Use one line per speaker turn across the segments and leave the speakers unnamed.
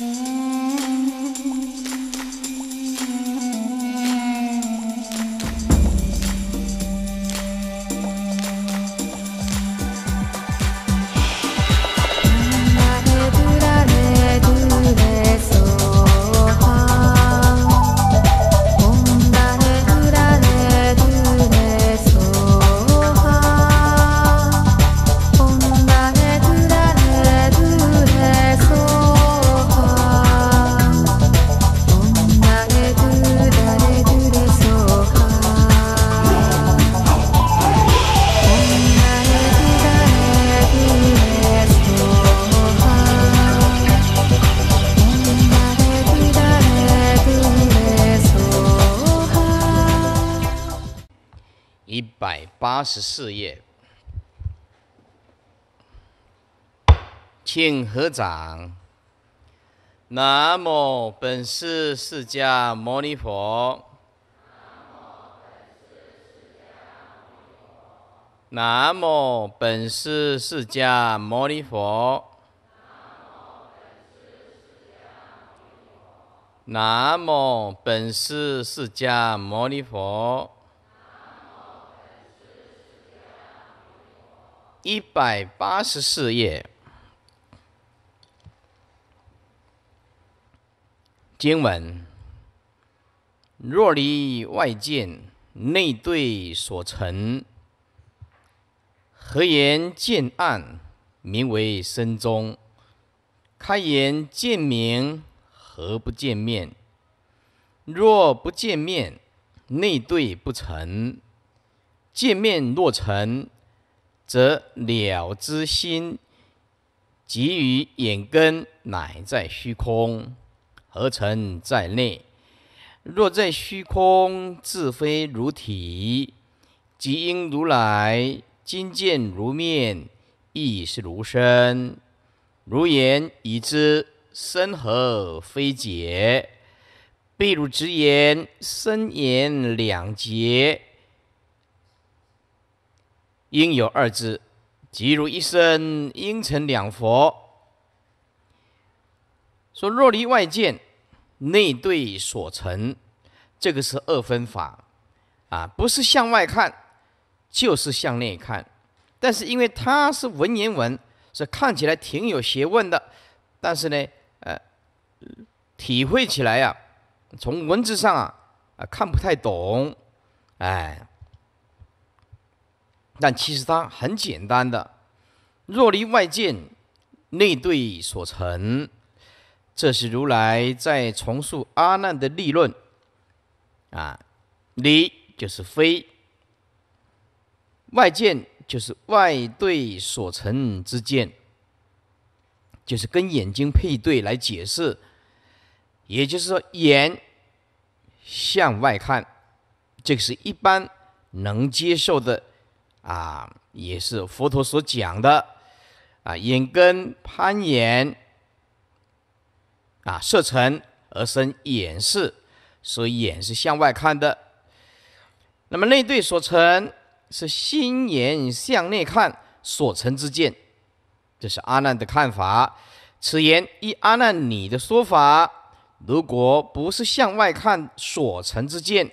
Mm. 百八十四页，请合掌。南无本师释迦牟尼佛。南无本师释迦牟尼佛。南无本师释迦牟尼佛。一百八十四页经文：若离外见，内对所成，何言见暗？名为身中。开言见明，何不见面？若不见面，内对不成；见面若成。则了之心，即于眼根，乃在虚空，何成在内？若在虚空，自非如体，即因如来，今见如面，亦是如身，如言已知身何非解？譬如直言身言两节应有二字，即如一生应成两佛。说若离外见，内对所成，这个是二分法啊，不是向外看，就是向内看。但是因为它是文言文，是看起来挺有学问的，但是呢，呃，体会起来呀，从文字上啊，啊，看不太懂，哎。但其实它很简单的，若离外见，内对所成，这是如来在重述阿难的立论。啊，离就是非，外见就是外对所成之见，就是跟眼睛配对来解释，也就是说眼向外看，这个是一般能接受的。啊，也是佛陀所讲的，啊，眼根攀岩啊，色尘而生眼视，所以眼是向外看的。那么内对所成是心眼向内看所成之见，这是阿难的看法。此言依阿难你的说法，如果不是向外看所成之见，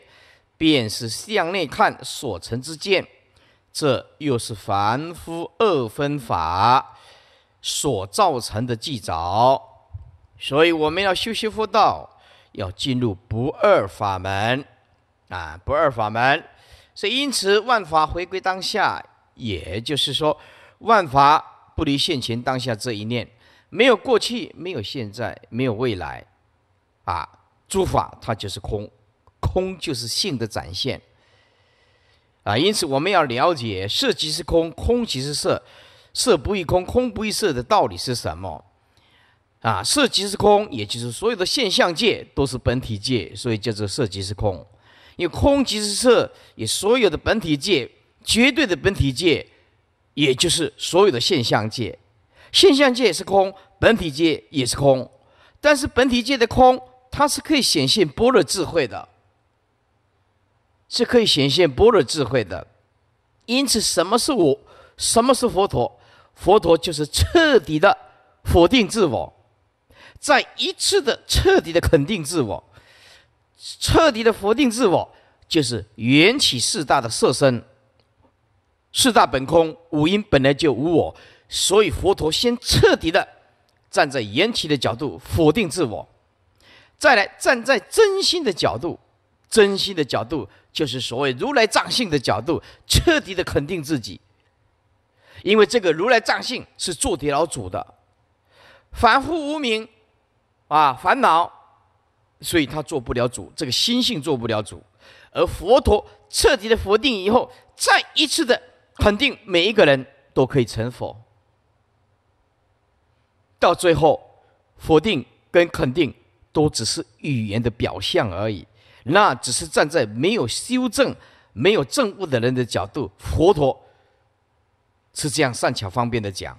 便是向内看所成之见。这又是凡夫二分法所造成的计着。所以我们要修习佛道，要进入不二法门啊！不二法门，所以因此万法回归当下，也就是说，万法不离现前当下这一念，没有过去，没有现在，没有未来啊！诸法它就是空，空就是性的展现。啊，因此我们要了解色即是空，空即是色，色不异空，空不异色的道理是什么？啊，色即是空，也就是所有的现象界都是本体界，所以叫做色即是空；，因为空即是色，也所有的本体界，绝对的本体界，也就是所有的现象界，现象界是空，本体界也是空，但是本体界的空，它是可以显现般若智慧的。是可以显现般若智慧的，因此，什么是我？什么是佛陀？佛陀就是彻底的否定自我，在一次的彻底的肯定自我，彻底的否定自我，就是缘起四大的色身，四大本空，五音本来就无我，所以佛陀先彻底的站在缘起的角度否定自我，再来站在真心的角度。真心的角度，就是所谓如来藏性的角度，彻底的肯定自己。因为这个如来藏性是做得了主的，凡夫无名啊烦恼，所以他做不了主，这个心性做不了主。而佛陀彻底的否定以后，再一次的肯定，每一个人都可以成佛。到最后，否定跟肯定都只是语言的表象而已。那只是站在没有修正、没有正悟的人的角度，佛陀是这样善巧方便的讲。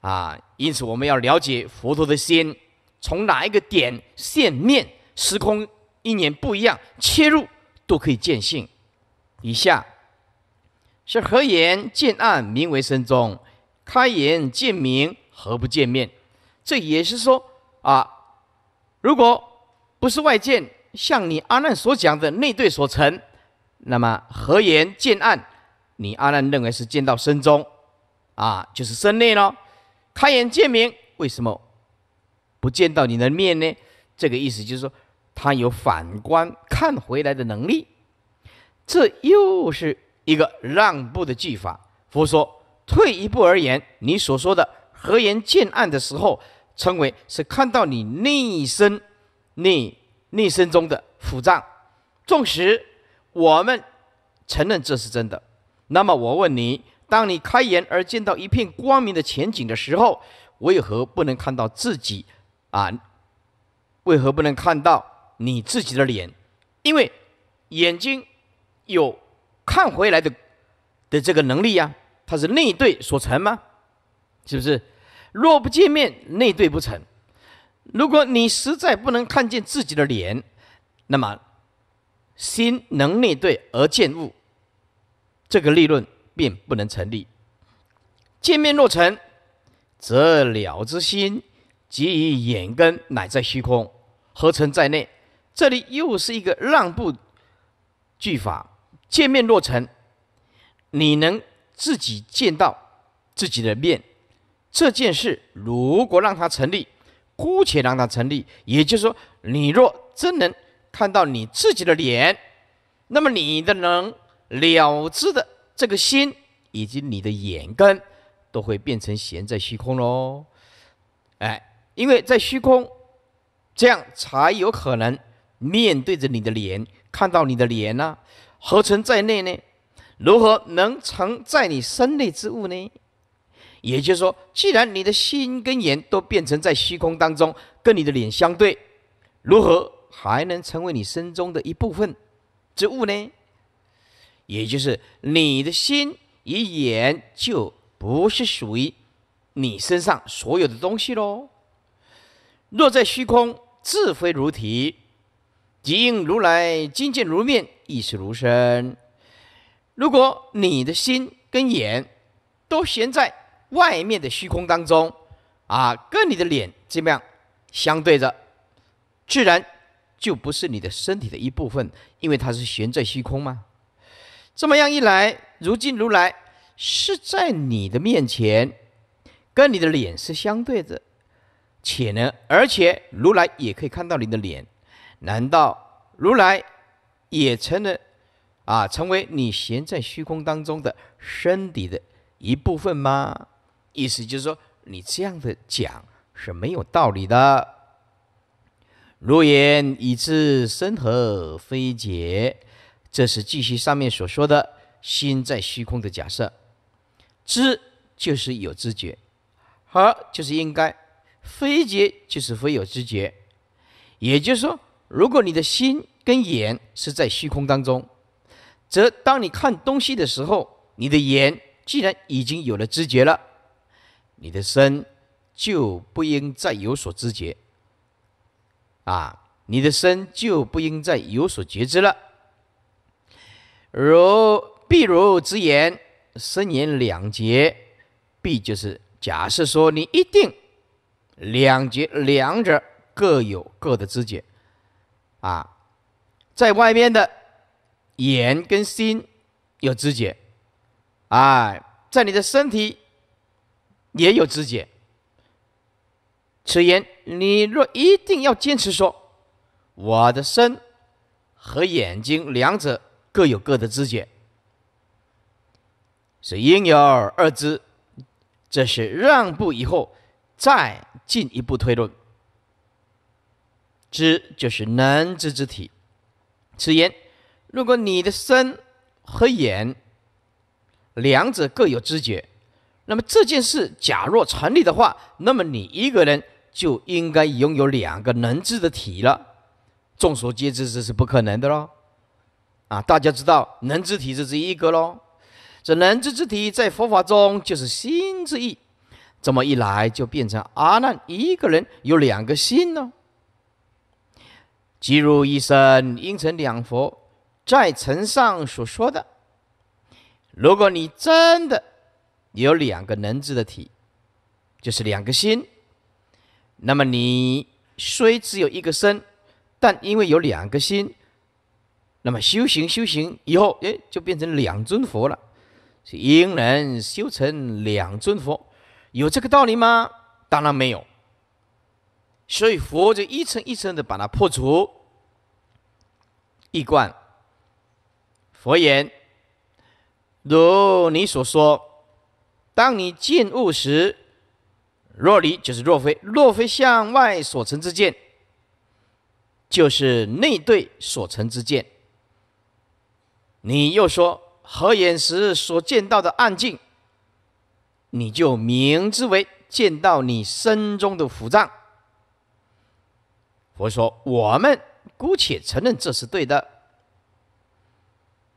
啊，因此我们要了解佛陀的心，从哪一个点、线、面、时空、一年不一样切入，都可以见性。以下是何言见暗名为身中，开言见明何不见面？这也是说啊，如果不是外见。像你阿难所讲的内对所成，那么合眼见暗，你阿难认为是见到身中，啊，就是身内喽。开眼见明，为什么不见到你的面呢？这个意思就是说，他有反观看回来的能力。这又是一个让步的技法。佛说，退一步而言，你所说的合眼见暗的时候，称为是看到你内身内。内生中的腹胀。纵使我们承认这是真的，那么我问你：当你开眼而见到一片光明的前景的时候，为何不能看到自己？啊，为何不能看到你自己的脸？因为眼睛有看回来的的这个能力呀，它是内对所成吗？是不是？若不见面，内对不成。如果你实在不能看见自己的脸，那么心能内对而见物，这个立论便不能成立。见面若成，则了之心即以眼根乃在虚空，何曾在内？这里又是一个让步句法。见面若成，你能自己见到自己的面，这件事如果让它成立。姑且让它成立，也就是说，你若真能看到你自己的脸，那么你的能了知的这个心，以及你的眼根，都会变成闲在虚空喽。哎，因为在虚空，这样才有可能面对着你的脸，看到你的脸呢？何曾在内呢？如何能成在你身内之物呢？也就是说，既然你的心跟眼都变成在虚空当中，跟你的脸相对，如何还能成为你身中的一部分之物呢？也就是你的心与眼就不是属于你身上所有的东西喽。若在虚空，自非如体，即应如来精进如面，意识如身。如果你的心跟眼都悬在。外面的虚空当中，啊，跟你的脸怎么样相对着，自然就不是你的身体的一部分，因为它是悬在虚空嘛。这么样一来，如今如来是在你的面前，跟你的脸是相对着，且呢，而且如来也可以看到你的脸，难道如来也成了啊，成为你悬在虚空当中的身体的一部分吗？意思就是说，你这样的讲是没有道理的。如言以知身和非解？这是继续上面所说的心在虚空的假设。知就是有知觉，而就是应该，非解就是非有知觉。也就是说，如果你的心跟眼是在虚空当中，则当你看东西的时候，你的眼既然已经有了知觉了。你的身就不应再有所知觉啊！你的身就不应再有所觉知了。如譬如之言，身言两节，必就是假设说，你一定两节两者各有各的知觉啊，在外面的眼跟心有知觉，啊，在你的身体。也有知觉。此言，你若一定要坚持说，我的身和眼睛两者各有各的知觉，是应有二知。这是让步以后，再进一步推论。知就是能知之体。此言，如果你的身和眼两者各有知觉。那么这件事假若成立的话，那么你一个人就应该拥有两个能知的体了。众所皆知，这是不可能的喽。啊，大家知道能知体这是一个喽。这能知之体在佛法中就是心之意。这么一来，就变成阿难一个人有两个心喽。即如一生应成两佛，在尘上所说的。如果你真的。有两个能字的体，就是两个心。那么你虽只有一个身，但因为有两个心，那么修行修行以后，哎，就变成两尊佛了。是因人修成两尊佛，有这个道理吗？当然没有。所以佛就一层一层的把它破除。一贯佛言：“如你所说。”当你见物时，若离就是若非，若非向外所成之见，就是内对所成之见。你又说合眼时所见到的暗境，你就明知为见到你身中的腐杖。佛说，我们姑且承认这是对的。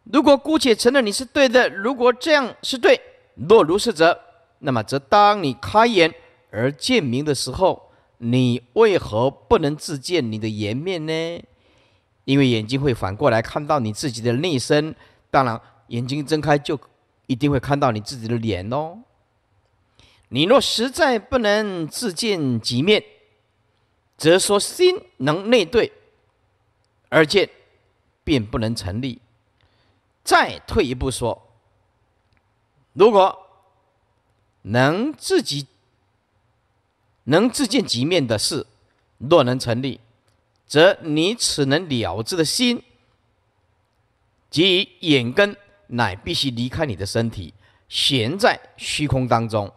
如果姑且承认你是对的，如果这样是对。若如是者，那么则当你开眼而见明的时候，你为何不能自见你的颜面呢？因为眼睛会反过来看到你自己的内身，当然眼睛睁开就一定会看到你自己的脸哦。你若实在不能自见己面，则说心能内对而见，便不能成立。再退一步说。如果能自己能自见己面的事，若能成立，则你此能了之的心即眼根，乃必须离开你的身体，悬在虚空当中；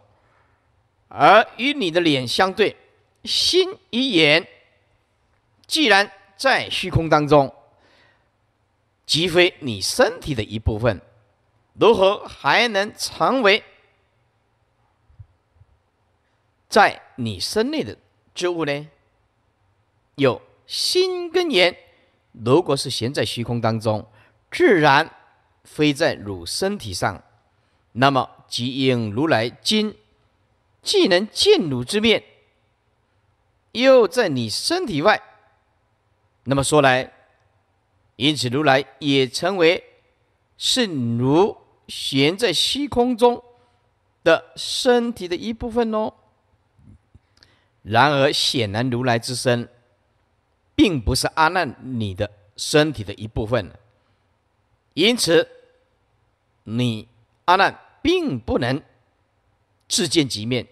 而与你的脸相对，心与眼既然在虚空当中，即非你身体的一部分。如何还能成为在你身内的之物呢？有心根源，如果是悬在虚空当中，自然飞在汝身体上，那么即应如来今既能见汝之面，又在你身体外，那么说来，因此如来也成为圣如。悬在虚空中的身体的一部分哦。然而，显然如来之身并不是阿难你的身体的一部分，因此你阿难并不能自见即面。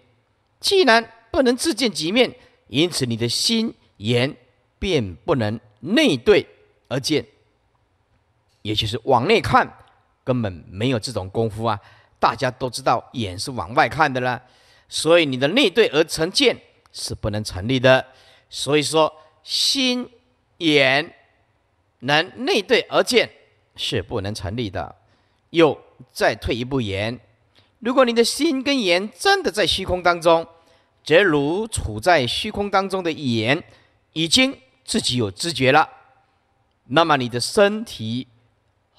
既然不能自见即面，因此你的心言便不能内对而见，也就是往内看。根本没有这种功夫啊！大家都知道眼是往外看的啦，所以你的内对而成见是不能成立的。所以说，心眼能内对而见是不能成立的。又再退一步言，如果你的心跟眼真的在虚空当中，则如处在虚空当中的眼已经自己有知觉了，那么你的身体。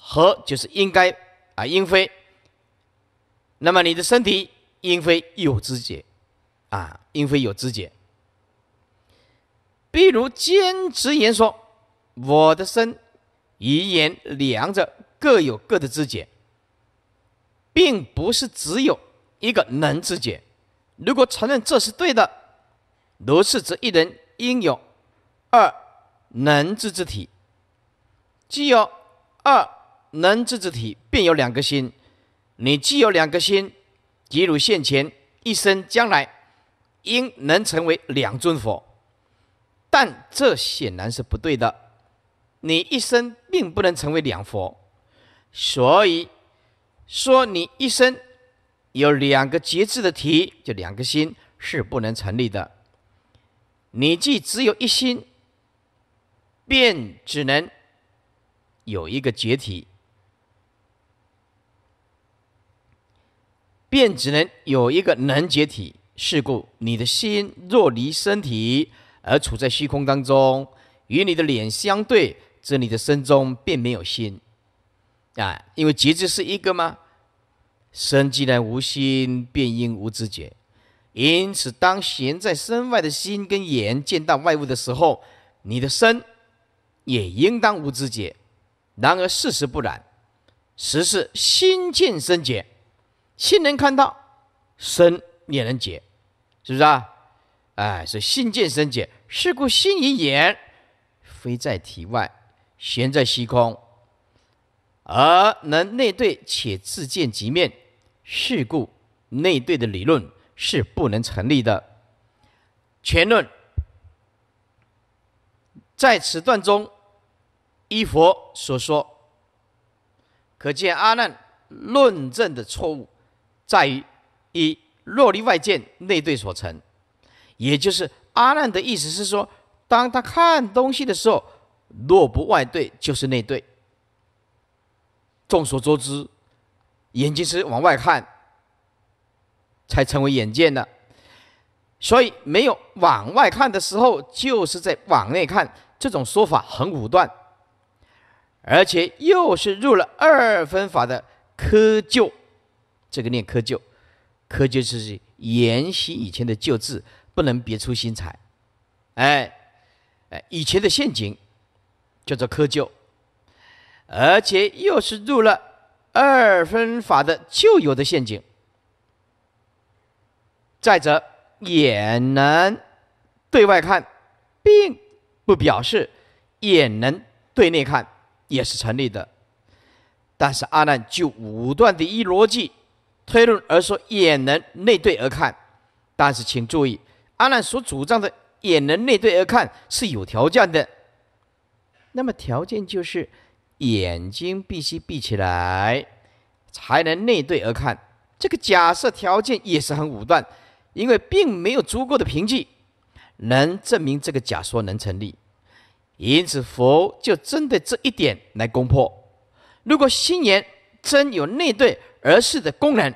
和就是应该啊，应非。那么你的身体应非有知觉，啊，应非有知觉。比如坚持言说，我的身以言两者各有各的知觉，并不是只有一个能知觉。如果承认这是对的，如是则一人应有二能知之体，既有二。能知之体便有两个心，你既有两个心，即如现前一生将来应能成为两尊佛，但这显然是不对的。你一生并不能成为两佛，所以说你一生有两个节制的体，就两个心是不能成立的。你既只有一心，便只能有一个解体。便只能有一个能解体。是故，你的心若离身体而处在虚空当中，与你的脸相对，这你的身中便没有心啊！因为结制是一个吗？身既然无心，便应无知觉。因此，当闲在身外的心跟眼见到外物的时候，你的身也应当无知觉。然而事实不然，实是心见身解。心能看到，身也能解，是不是啊？哎，是信见身解。是故心与眼，非在体外，悬在虚空，而能内对，且自见即面。是故内对的理论是不能成立的。全论在此段中依佛所说，可见阿难论证的错误。在于，一若离外见，内对所成，也就是阿难的意思是说，当他看东西的时候，若不外对，就是内对。众所周知，眼睛是往外看，才成为眼见的，所以没有往外看的时候，就是在往内看。这种说法很武断，而且又是入了二分法的窠臼。这个念窠臼，窠臼就是沿袭以前的旧字，不能别出心裁。哎哎，以前的陷阱叫做窠臼，而且又是入了二分法的旧有的陷阱。再者，也能对外看，并不表示也能对内看，也是成立的。但是阿难就武断的一逻辑。推论而说也能内对而看，但是请注意，阿难所主张的也能内对而看是有条件的。那么条件就是眼睛必须闭起来才能内对而看。这个假设条件也是很武断，因为并没有足够的凭据能证明这个假说能成立。因此佛就针对这一点来攻破。如果心言。真有内对而视的功能，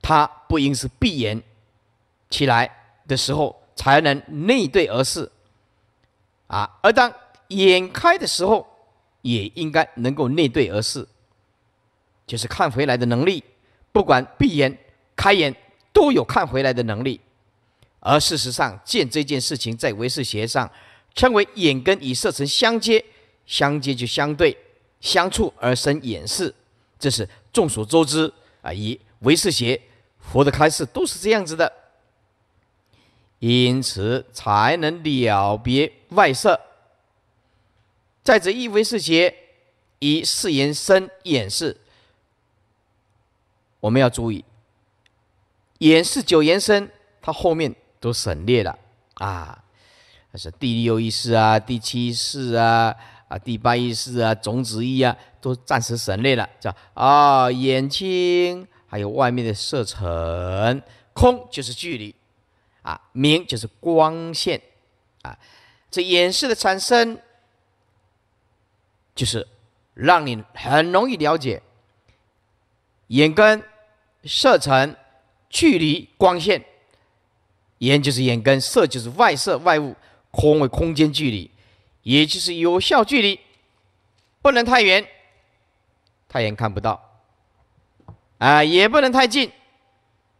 它不应是闭眼起来的时候才能内对而视啊。而当眼开的时候，也应该能够内对而视，就是看回来的能力。不管闭眼、开眼，都有看回来的能力。而事实上，见这件事情在唯识学上称为眼根与色尘相接，相接就相对、相触而生眼视。这是众所周知啊，以唯是邪佛的开示都是这样子的，因此才能了别外色。再者，一，唯是邪以四言生演示，我们要注意，演示九言生，它后面都省略了啊，那是第六意识啊，第七意识啊。啊，第八意识啊，种子意啊，都暂时省略了。叫啊，眼睛，还有外面的色尘，空就是距离，啊，明就是光线，啊，这眼示的产生，就是让你很容易了解。眼根、色尘、距离、光线，眼就是眼根，色就是外色外物，空为空间距离。也就是有效距离不能太远，太远看不到。啊，也不能太近，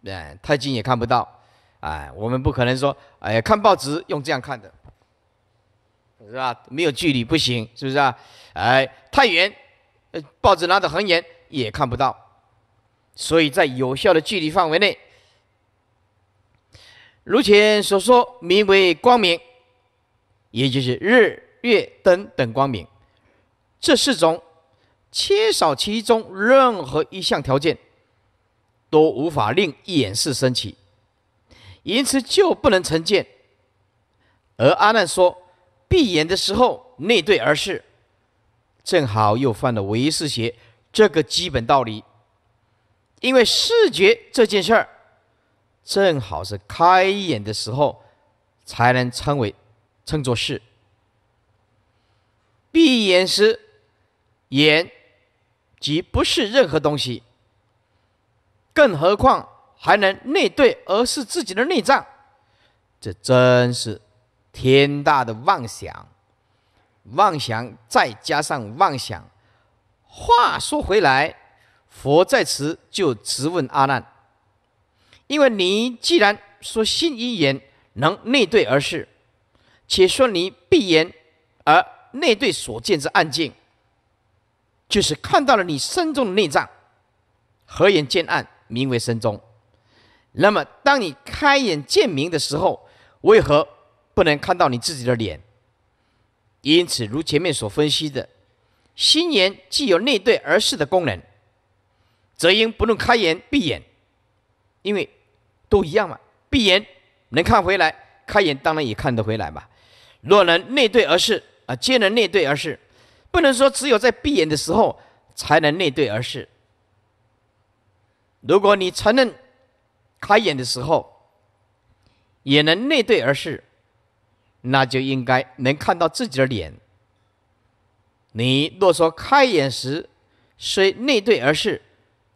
啊，太近也看不到。啊，我们不可能说，哎看报纸用这样看的，是吧？没有距离不行，是不是啊？哎，太远，报纸拿得很远也看不到，所以在有效的距离范围内，如前所说，名为光明，也就是日。月灯等光明，这四种缺少其中任何一项条件，都无法令眼视升起，因此就不能成见。而阿难说，闭眼的时候内对而视，正好又犯了唯识邪这个基本道理。因为视觉这件事儿，正好是开眼的时候才能称为称作是。闭眼时，眼即不是任何东西，更何况还能内对而是自己的内脏，这真是天大的妄想！妄想再加上妄想。话说回来，佛在此就直问阿难：“因为你既然说信一言能内对而是，且说你闭眼而……”内对所见之暗境，就是看到了你身中的内脏。合眼见暗，名为身中。那么，当你开眼见明的时候，为何不能看到你自己的脸？因此，如前面所分析的，心眼既有内对而视的功能，则应不论开眼闭眼，因为都一样嘛。闭眼能看回来，开眼当然也看得回来嘛。若能内对而视。啊，皆能内对而视，不能说只有在闭眼的时候才能内对而视。如果你承认开眼的时候也能内对而视，那就应该能看到自己的脸。你若说开眼时虽内对而视，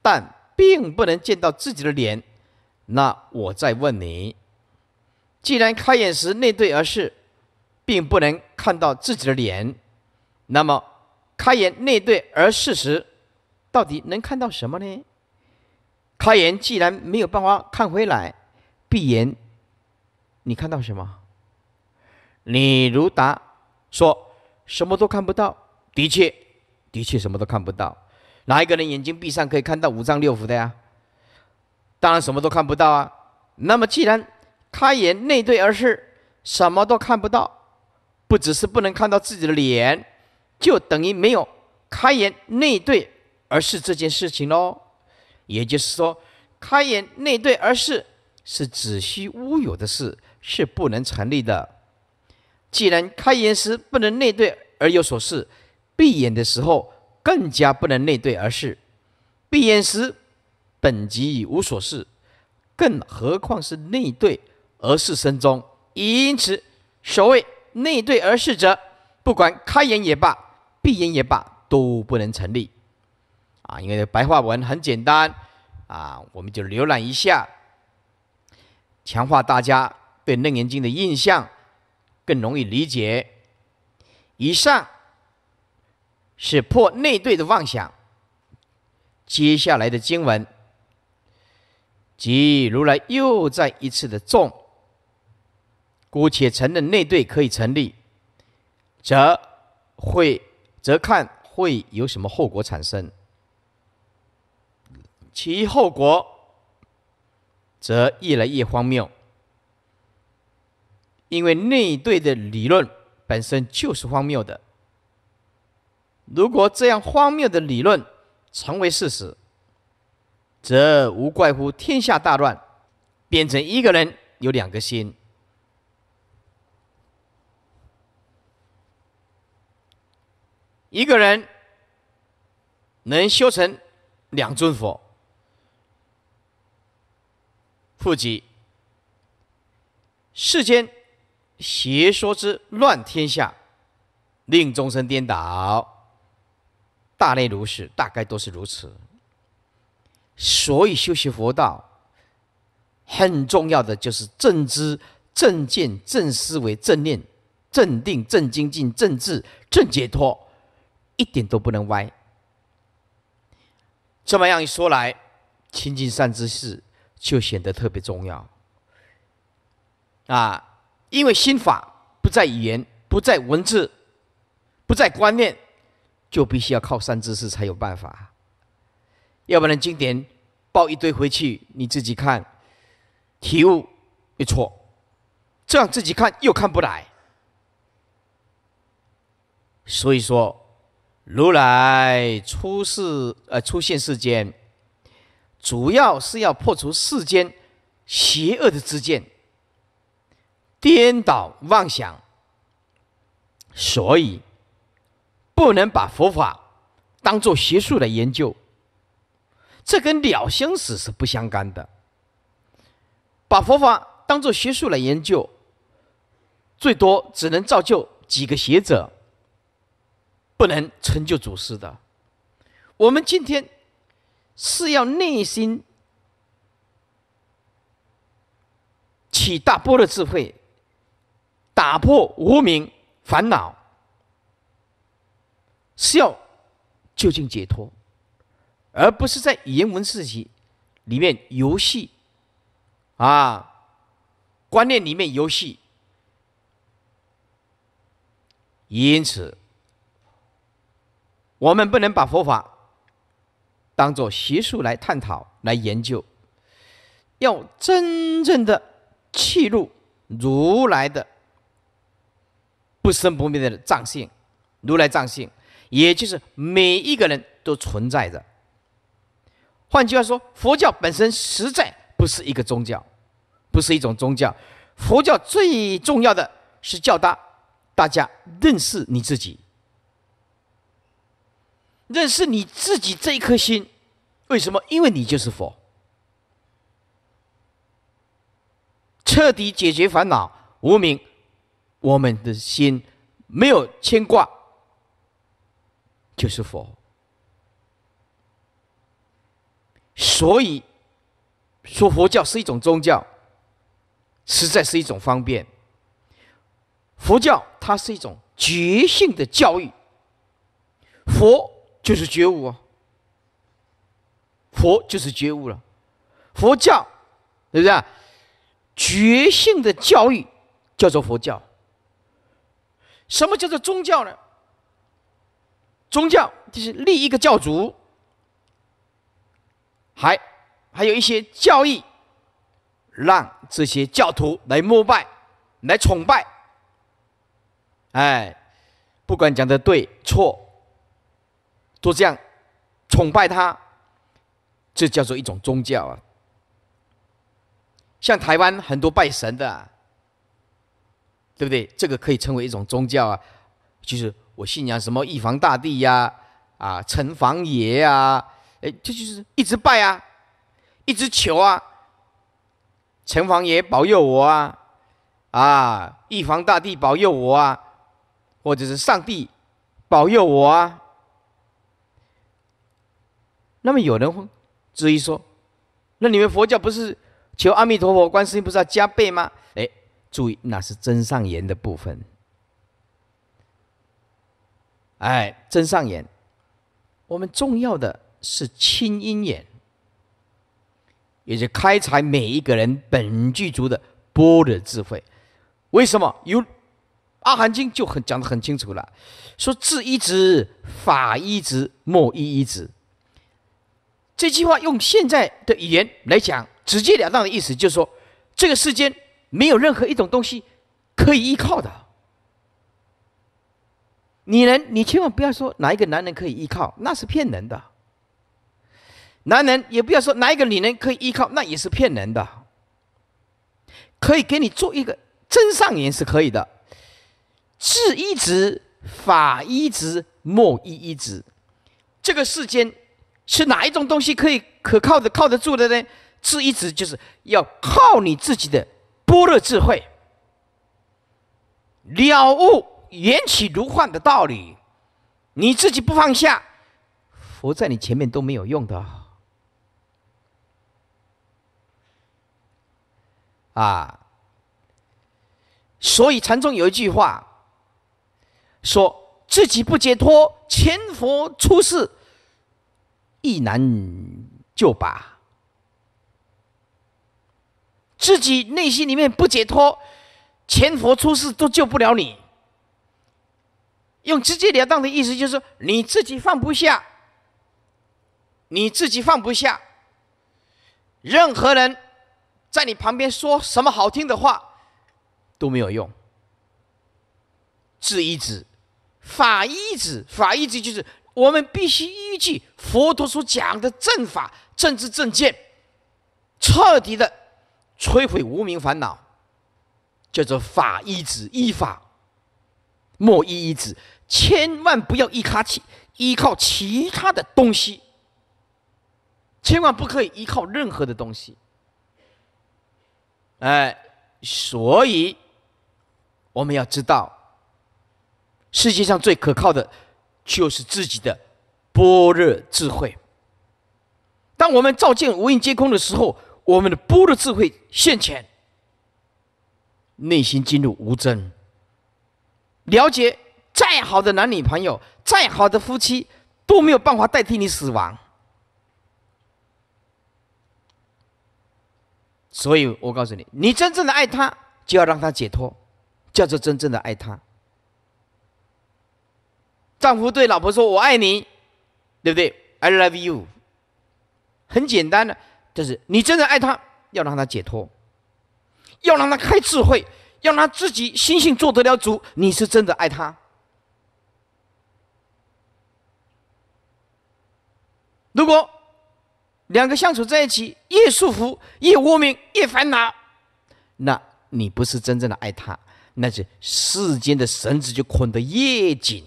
但并不能见到自己的脸，那我再问你：既然开眼时内对而视，并不能看到自己的脸，那么开眼内对而视时，到底能看到什么呢？开眼既然没有办法看回来，闭眼，你看到什么？你如达说什么都看不到，的确，的确什么都看不到。哪一个人眼睛闭上可以看到五脏六腑的呀？当然什么都看不到啊。那么既然开眼内对而视，什么都看不到。不只是不能看到自己的脸，就等于没有开眼内对而视这件事情喽。也就是说，开眼内对而视是子虚乌有的事，是不能成立的。既然开眼时不能内对而有所视，闭眼的时候更加不能内对而视。闭眼时本即已无所事，更何况是内对而视身中。因此，所谓。内对而视者，不管开眼也罢，闭眼也罢，都不能成立。啊，因为白话文很简单，啊，我们就浏览一下，强化大家对楞严经的印象，更容易理解。以上是破内对的妄想。接下来的经文，即如来又再一次的重。姑且承认内对可以成立，则会则看会有什么后果产生，其后果则越来越荒谬，因为内对的理论本身就是荒谬的。如果这样荒谬的理论成为事实，则无怪乎天下大乱，变成一个人有两个心。一个人能修成两尊佛，普及世间邪说之乱天下，令众生颠倒。大类如是，大概都是如此。所以，修习佛道很重要的就是正知、正见、正思维、正念、正定、正精进、正智、正解脱。一点都不能歪。这么样一说来，亲近善知识就显得特别重要啊！因为心法不在语言，不在文字，不在观念，就必须要靠善知识才有办法。要不然，经典抱一堆回去，你自己看体悟又错，这样自己看又看不来。所以说。如来出世，呃，出现世间，主要是要破除世间邪恶的之见、颠倒妄想，所以不能把佛法当做学术来研究，这跟了相死是不相干的。把佛法当做学术来研究，最多只能造就几个学者。不能成就祖师的。我们今天是要内心起大波的智慧，打破无明烦恼，是要究竟解脱，而不是在言文世句里面游戏啊，观念里面游戏。因此。我们不能把佛法当做学术来探讨、来研究，要真正的契入如来的不生不灭的藏性，如来藏性，也就是每一个人都存在着。换句话说，佛教本身实在不是一个宗教，不是一种宗教。佛教最重要的是教大，大家认识你自己。认识你自己这一颗心，为什么？因为你就是佛。彻底解决烦恼无明，我们的心没有牵挂，就是佛。所以说，佛教是一种宗教，实在是一种方便。佛教它是一种觉性的教育，佛。就是觉悟，啊。佛就是觉悟了。佛教，对不对？觉性的教育叫做佛教。什么叫做宗教呢？宗教就是立一个教主，还还有一些教义，让这些教徒来膜拜、来崇拜。哎，不管讲的对错。说这样，崇拜他，这叫做一种宗教啊。像台湾很多拜神的，对不对？这个可以称为一种宗教啊。就是我信仰什么玉皇大帝呀，啊城隍爷啊，哎，这就是一直拜啊，一直求啊。城隍爷保佑我啊，啊玉皇大帝保佑我啊，或者是上帝保佑我啊。那么有人会质疑说：“那你们佛教不是求阿弥陀佛、观世音，不是要加倍吗？”哎，注意，那是真上言的部分。哎，真上言，我们重要的是清音眼，也是开采每一个人本具足的波的智慧。为什么？有《阿含经》就很讲得很清楚了，说智一指，法一指，末一一指。这句话用现在的语言来讲，直截了当的意思就是说，这个世间没有任何一种东西可以依靠的。女人，你千万不要说哪一个男人可以依靠，那是骗人的；男人也不要说哪一个女人可以依靠，那也是骗人的。可以给你做一个真上言是可以的，智一职、法一职、莫一一职，这个世间。是哪一种东西可以可靠的靠得住的呢？治一直就是要靠你自己的般若智慧，了悟缘起如幻的道理。你自己不放下，佛在你前面都没有用的。啊，所以禅宗有一句话，说自己不解脱，千佛出世。一难就把自己内心里面不解脱，全佛出世都救不了你。用直截了当的意思就是，你自己放不下，你自己放不下，任何人在你旁边说什么好听的话都没有用。智一指，法一指，法一指就是。我们必须依据佛陀所讲的正法、正知、正见，彻底的摧毁无名烦恼，叫做法依止，依法莫依依止，千万不要依靠其依靠其他的东西，千万不可以依靠任何的东西。哎，所以我们要知道，世界上最可靠的。就是自己的般若智慧。当我们照见无印皆空的时候，我们的般若智慧现前，内心进入无争。了解，再好的男女朋友，再好的夫妻，都没有办法代替你死亡。所以我告诉你，你真正的爱他，就要让他解脱，叫做真正的爱他。丈夫对老婆说：“我爱你，对不对？”I love you。很简单的，就是你真的爱他，要让他解脱，要让他开智慧，要让他自己心性做得了主。你是真的爱他。如果两个相处在一起，越束缚，越窝闷，越烦恼，那你不是真正的爱他，那是世间的绳子就捆得越紧。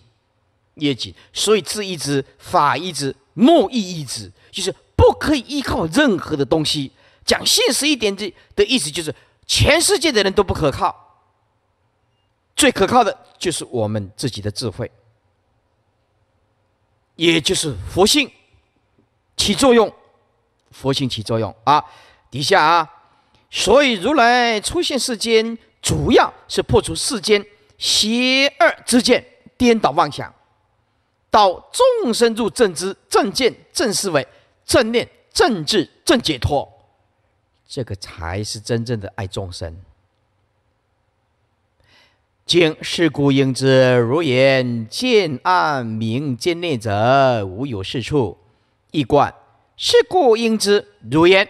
业绩，所以智一知，法一知，末一一知，就是不可以依靠任何的东西。讲现实一点，的的意思就是，全世界的人都不可靠，最可靠的，就是我们自己的智慧，也就是佛性起作用。佛性起作用啊！底下啊，所以如来出现世间，主要是破除世间邪恶之见，颠倒妄想。到众生入正知、正见、正思维、正念、正智、正解脱，这个才是真正的爱众生。经是故应知，如言见暗明见内者，无有是处。亦观是故应知，如言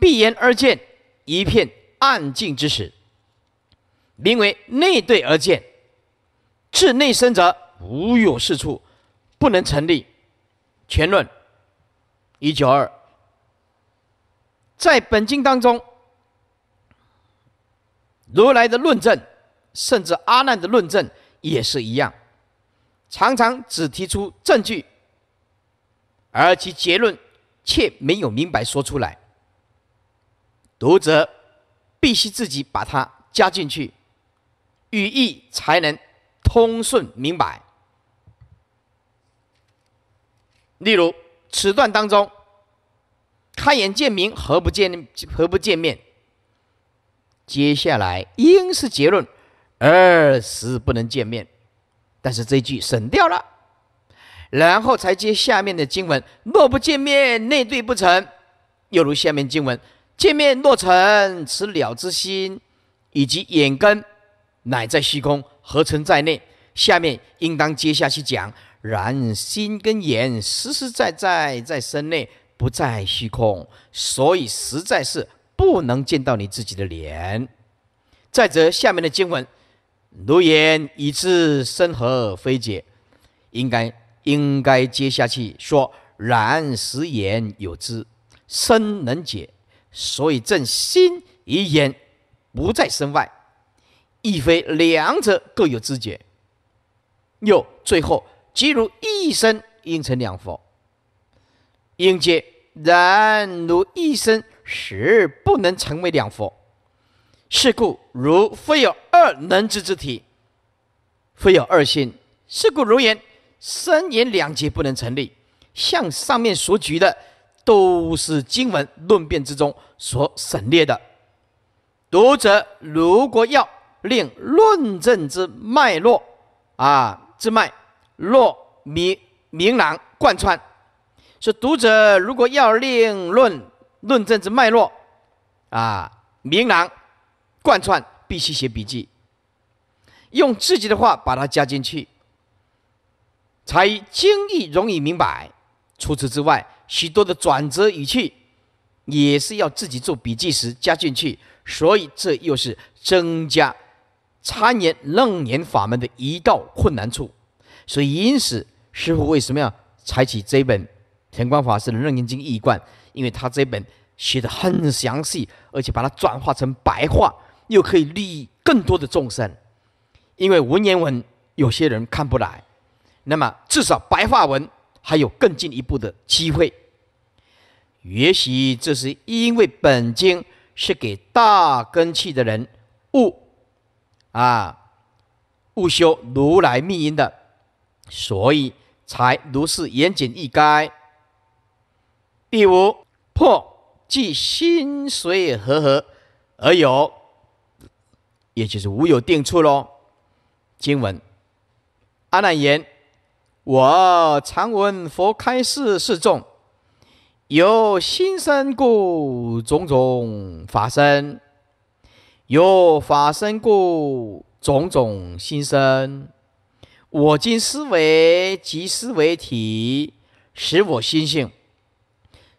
必言而见一片暗静之时，名为内对而见，自内生者。无有是处，不能成立。全论一九二，在本经当中，如来的论证，甚至阿难的论证也是一样，常常只提出证据，而其结论却没有明白说出来。读者必须自己把它加进去，语义才能通顺明白。例如，此段当中，开眼见明，何不见何不见面？接下来应是结论，二十不能见面，但是这句省掉了，然后才接下面的经文：若不见面，内对不成。又如下面经文：见面若成，此了之心，以及眼根，乃在虚空，何曾在内？下面应当接下去讲。然心跟眼实实在在在身内，不在虚空，所以实在是不能见到你自己的脸。再则下面的经文，如言已知身何非解，应该应该接下去说：然实言有之，身能解，所以正心与眼不在身外，亦非两者各有知觉。又最后。即如一生应成两佛，应接然如一生实不能成为两佛，是故如非有二能知之体，非有二心。是故如言三言两结不能成立。像上面所举的，都是经文论辩之中所省略的。读者如果要令论证之脉络，啊之脉。若明明朗贯穿，是读者如果要令论论证之脉络，啊明朗贯穿必须写笔记，用自己的话把它加进去，才轻易容易明白。除此之外，许多的转折语气也是要自己做笔记时加进去，所以这又是增加参研楞严法门的一道困难处。所以，因此，师父为什么要采取这本《天光法师的《楞严经一贯》？因为他这本写的很详细，而且把它转化成白话，又可以利益更多的众生。因为文言文有些人看不来，那么至少白话文还有更进一步的机会。也许这是因为本经是给大根器的人悟啊悟修如来密因的。所以才如是言简意赅。第五破即心随和合而有，也就是无有定处喽。经文：阿难言，我常闻佛开示示众，有心生故种种法生，有法生故种种心生。我今思维即思维体，使我心性。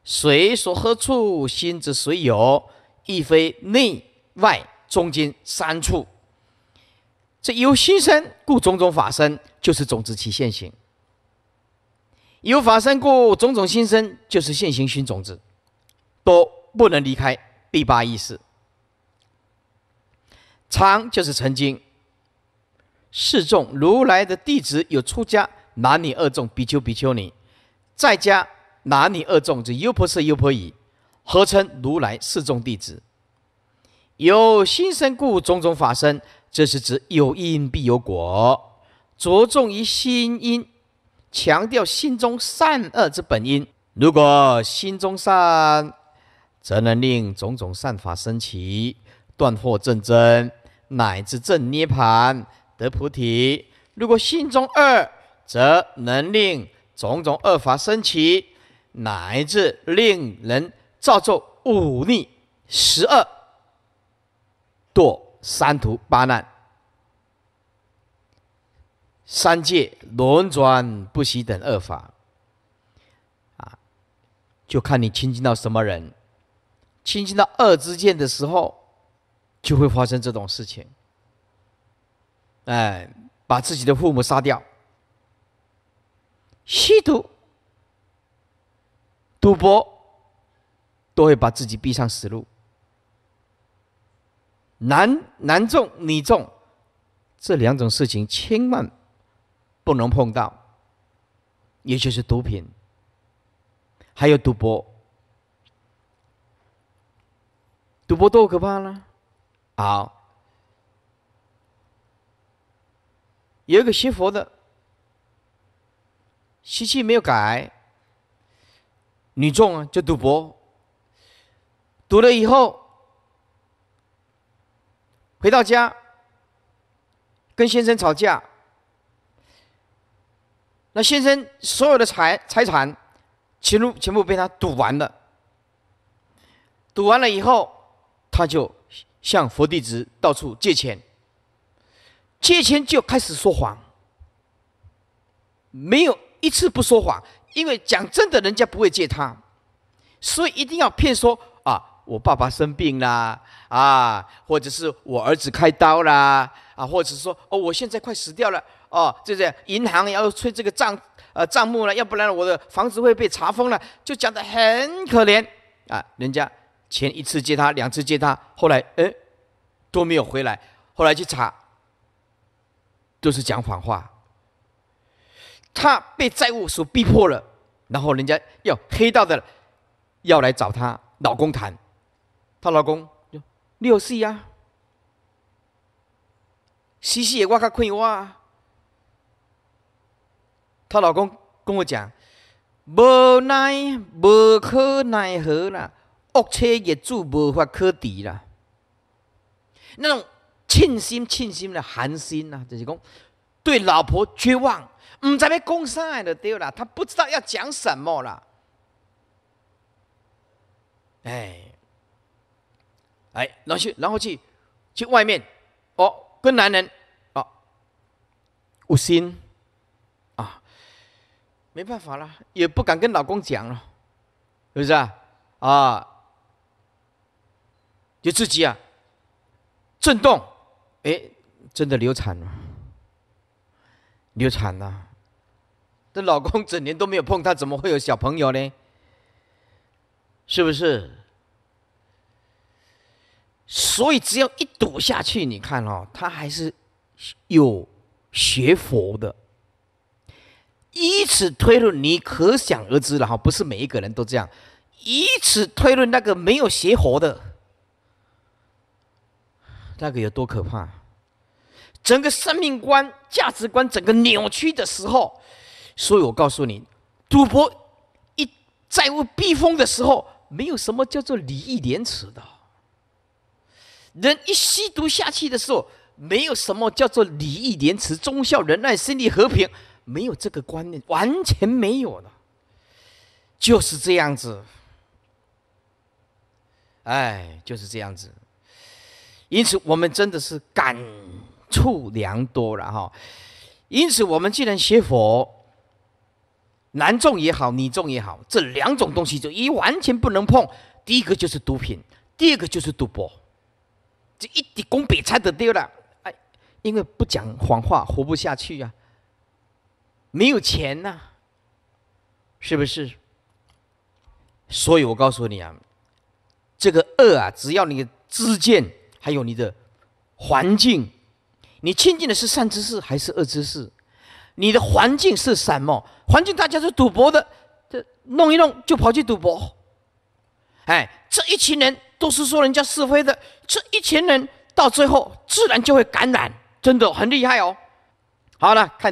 谁所何处心之所有？亦非内外中间三处。这由心生，故种种法生，就是种子起现行；由法生故种种心生，就是现行熏种子，都不能离开第八意识。常就是曾经。示众如来的弟子有出家男女二众比丘比丘尼，在家男女二众这优婆塞优婆夷，合称如来四众弟子。有心生故种种法生，这是指有因必有果，着重于心因，强调心中善恶之本因。如果心中善，则能令种种善法生起，断惑正真，乃至正涅槃。得菩提，如果心中二，则能令种种恶法生起，乃至令人造作五逆十二堕三途八难，三界轮转不息等恶法。啊，就看你亲近到什么人，亲近到恶之见的时候，就会发生这种事情。哎，把自己的父母杀掉，吸毒、赌博，都会把自己逼上死路。男男重，女重，这两种事情千万不能碰到，也就是毒品，还有赌博。赌博多可怕呢！好。有一个学佛的，习气没有改，女众啊，就赌博，赌了以后，回到家，跟先生吵架，那先生所有的财财产，全部全部被他赌完了，赌完了以后，他就向佛弟子到处借钱。借钱就开始说谎，没有一次不说谎，因为讲真的人家不会借他，所以一定要骗说啊，我爸爸生病啦，啊，或者是我儿子开刀啦，啊，或者说哦，我现在快死掉了哦，这样，银行要催这个账，呃，账目了，要不然我的房子会被查封了，就讲的很可怜啊，人家前一次借他，两次借他，后来哎都没有回来，后来去查。就是讲谎话，她被债务所逼迫了，然后人家要黑道的要来找她老公谈，她老公就，你有事呀？嘻也我个看挖，她老公跟我讲，无奈无可奈何啦，恶车业主无法可敌啦。那。种庆心庆心的寒心呐，就是讲对老婆绝望，唔知咩讲伤了，丢了，他不知道要讲什么了。哎，哎，然后去，然后去去外面，哦，跟男人哦，无心啊，没办法了，也不敢跟老公讲了，是不是啊？啊，就自己啊，震动。哎，真的流产了，流产了。这老公整年都没有碰她，怎么会有小朋友呢？是不是？所以只要一赌下去，你看哦，他还是有学佛的。以此推论，你可想而知了哈。不是每一个人都这样。以此推论，那个没有学佛的。那个有多可怕？整个生命观、价值观整个扭曲的时候，所以我告诉你，赌博一债务逼疯的时候，没有什么叫做礼义廉耻的。人一吸毒下去的时候，没有什么叫做礼义廉耻、忠孝仁爱、生弟和平，没有这个观念，完全没有了。就是这样子，哎，就是这样子。因此，我们真的是感触良多了哈。因此，我们既然学佛，男众也好，女众也好，这两种东西就一完全不能碰。第一个就是毒品，第二个就是赌博。这一点公比差得丢了，哎，因为不讲谎话，活不下去呀。没有钱呐，是不是？所以我告诉你啊，这个恶啊，只要你自见。还有你的环境，你亲近的是善知识还是恶知识？你的环境是什么？环境大家是赌博的，这弄一弄就跑去赌博。哎，这一群人都是说人家是非的，这一群人到最后自然就会感染，真的很厉害哦。好了，看。